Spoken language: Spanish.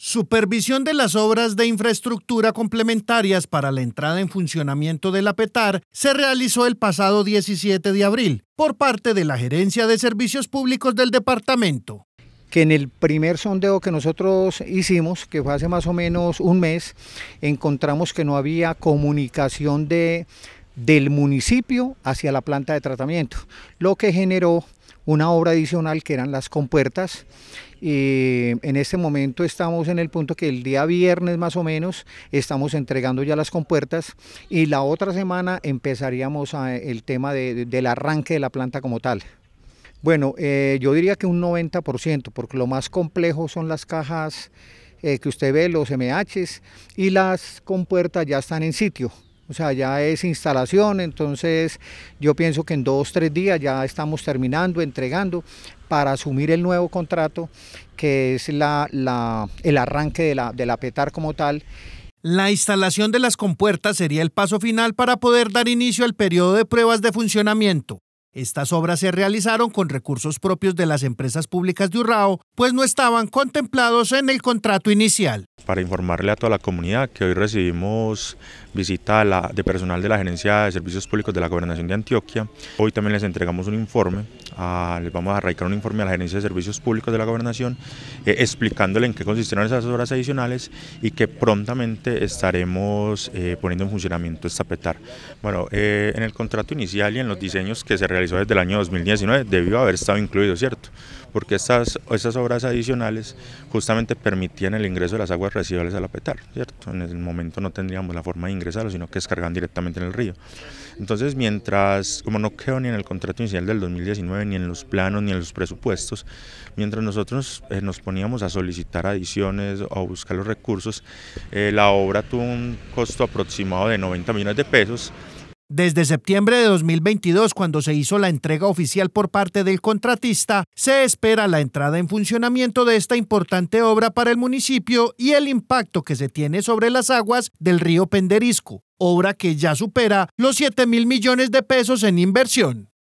Supervisión de las obras de infraestructura complementarias para la entrada en funcionamiento de la PETAR se realizó el pasado 17 de abril por parte de la Gerencia de Servicios Públicos del Departamento. Que en el primer sondeo que nosotros hicimos, que fue hace más o menos un mes, encontramos que no había comunicación de del municipio hacia la planta de tratamiento, lo que generó una obra adicional que eran las compuertas. y eh, en este momento estamos en el punto que el día viernes más o menos estamos entregando ya las compuertas y la otra semana empezaríamos ah, el tema del arranque de la planta como tal. Bueno, eh, yo diría que un 90%, porque lo más complejo son las cajas eh, que usted ve, los MHs, y las compuertas ya están en sitio. O sea, ya es instalación, entonces yo pienso que en dos, tres días ya estamos terminando, entregando para asumir el nuevo contrato, que es la, la, el arranque de la, de la PETAR como tal. La instalación de las compuertas sería el paso final para poder dar inicio al periodo de pruebas de funcionamiento. Estas obras se realizaron con recursos propios de las empresas públicas de Urrao, pues no estaban contemplados en el contrato inicial. Para informarle a toda la comunidad que hoy recibimos visita de personal de la Gerencia de Servicios Públicos de la Gobernación de Antioquia, hoy también les entregamos un informe les vamos a arraigar un informe a la Gerencia de Servicios Públicos de la Gobernación eh, explicándole en qué consistieron esas obras adicionales y que prontamente estaremos eh, poniendo en funcionamiento esta PETAR. Bueno, eh, en el contrato inicial y en los diseños que se realizó desde el año 2019 debió haber estado incluido, ¿cierto? Porque estas, estas obras adicionales justamente permitían el ingreso de las aguas residuales a la PETAR, ¿cierto? En el momento no tendríamos la forma de ingresarlo, sino que descargan directamente en el río. Entonces, mientras, como no quedó ni en el contrato inicial del 2019, ni en los planos, ni en los presupuestos. Mientras nosotros eh, nos poníamos a solicitar adiciones o buscar los recursos, eh, la obra tuvo un costo aproximado de 90 millones de pesos. Desde septiembre de 2022, cuando se hizo la entrega oficial por parte del contratista, se espera la entrada en funcionamiento de esta importante obra para el municipio y el impacto que se tiene sobre las aguas del río Penderisco, obra que ya supera los 7 mil millones de pesos en inversión.